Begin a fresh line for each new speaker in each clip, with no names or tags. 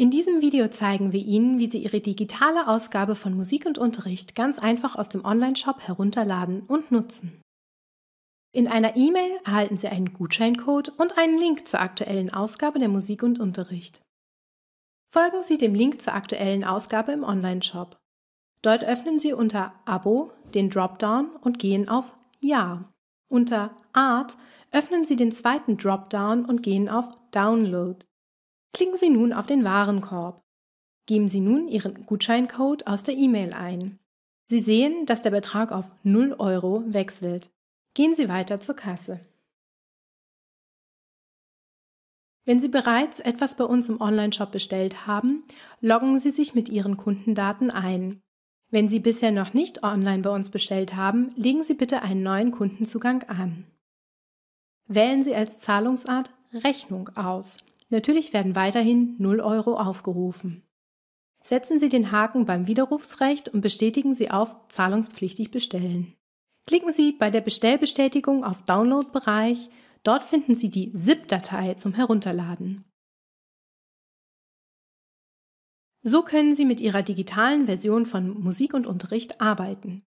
In diesem Video zeigen wir Ihnen, wie Sie Ihre digitale Ausgabe von Musik und Unterricht ganz einfach aus dem Onlineshop herunterladen und nutzen. In einer E-Mail erhalten Sie einen Gutscheincode und einen Link zur aktuellen Ausgabe der Musik und Unterricht. Folgen Sie dem Link zur aktuellen Ausgabe im Onlineshop. Dort öffnen Sie unter Abo den Dropdown und gehen auf Ja. Unter Art öffnen Sie den zweiten Dropdown und gehen auf Download. Klicken Sie nun auf den Warenkorb. Geben Sie nun Ihren Gutscheincode aus der E-Mail ein. Sie sehen, dass der Betrag auf 0 Euro wechselt. Gehen Sie weiter zur Kasse. Wenn Sie bereits etwas bei uns im Onlineshop bestellt haben, loggen Sie sich mit Ihren Kundendaten ein. Wenn Sie bisher noch nicht online bei uns bestellt haben, legen Sie bitte einen neuen Kundenzugang an. Wählen Sie als Zahlungsart Rechnung aus. Natürlich werden weiterhin 0 Euro aufgerufen. Setzen Sie den Haken beim Widerrufsrecht und bestätigen Sie auf Zahlungspflichtig bestellen. Klicken Sie bei der Bestellbestätigung auf Download-Bereich. Dort finden Sie die ZIP-Datei zum Herunterladen. So können Sie mit Ihrer digitalen Version von Musik und Unterricht arbeiten.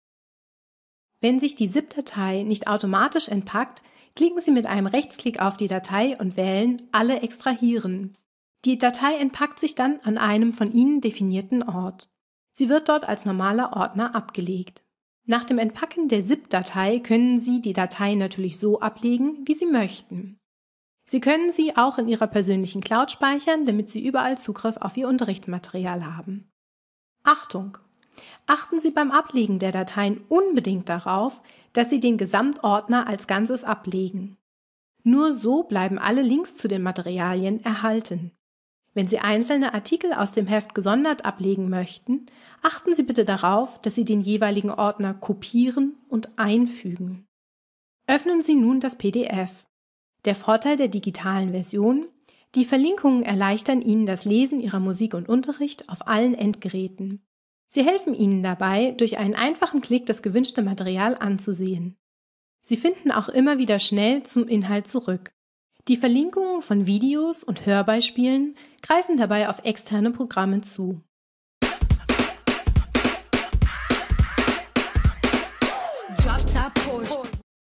Wenn sich die ZIP-Datei nicht automatisch entpackt, Klicken Sie mit einem Rechtsklick auf die Datei und wählen Alle extrahieren. Die Datei entpackt sich dann an einem von Ihnen definierten Ort. Sie wird dort als normaler Ordner abgelegt. Nach dem Entpacken der ZIP-Datei können Sie die Datei natürlich so ablegen, wie Sie möchten. Sie können sie auch in Ihrer persönlichen Cloud speichern, damit Sie überall Zugriff auf Ihr Unterrichtsmaterial haben. Achtung! Achten Sie beim Ablegen der Dateien unbedingt darauf, dass Sie den Gesamtordner als Ganzes ablegen. Nur so bleiben alle Links zu den Materialien erhalten. Wenn Sie einzelne Artikel aus dem Heft gesondert ablegen möchten, achten Sie bitte darauf, dass Sie den jeweiligen Ordner kopieren und einfügen. Öffnen Sie nun das PDF. Der Vorteil der digitalen Version die Verlinkungen erleichtern Ihnen das Lesen Ihrer Musik und Unterricht auf allen Endgeräten. Sie helfen Ihnen dabei, durch einen einfachen Klick das gewünschte Material anzusehen. Sie finden auch immer wieder schnell zum Inhalt zurück. Die Verlinkungen von Videos und Hörbeispielen greifen dabei auf externe Programme zu.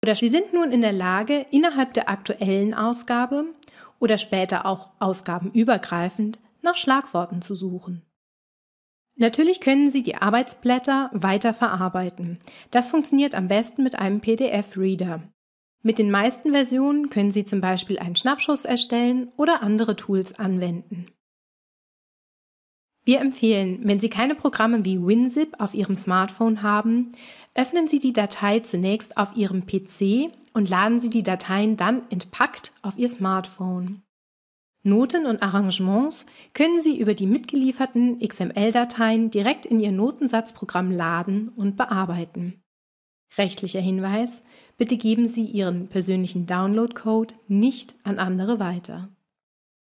Oder Sie sind nun in der Lage, innerhalb der aktuellen Ausgabe oder später auch ausgabenübergreifend nach Schlagworten zu suchen. Natürlich können Sie die Arbeitsblätter weiter verarbeiten. Das funktioniert am besten mit einem PDF-Reader. Mit den meisten Versionen können Sie zum Beispiel einen Schnappschuss erstellen oder andere Tools anwenden. Wir empfehlen, wenn Sie keine Programme wie WinZip auf Ihrem Smartphone haben, öffnen Sie die Datei zunächst auf Ihrem PC und laden Sie die Dateien dann entpackt auf Ihr Smartphone. Noten und Arrangements können Sie über die mitgelieferten XML-Dateien direkt in Ihr Notensatzprogramm laden und bearbeiten. Rechtlicher Hinweis, bitte geben Sie Ihren persönlichen Download-Code nicht an andere weiter.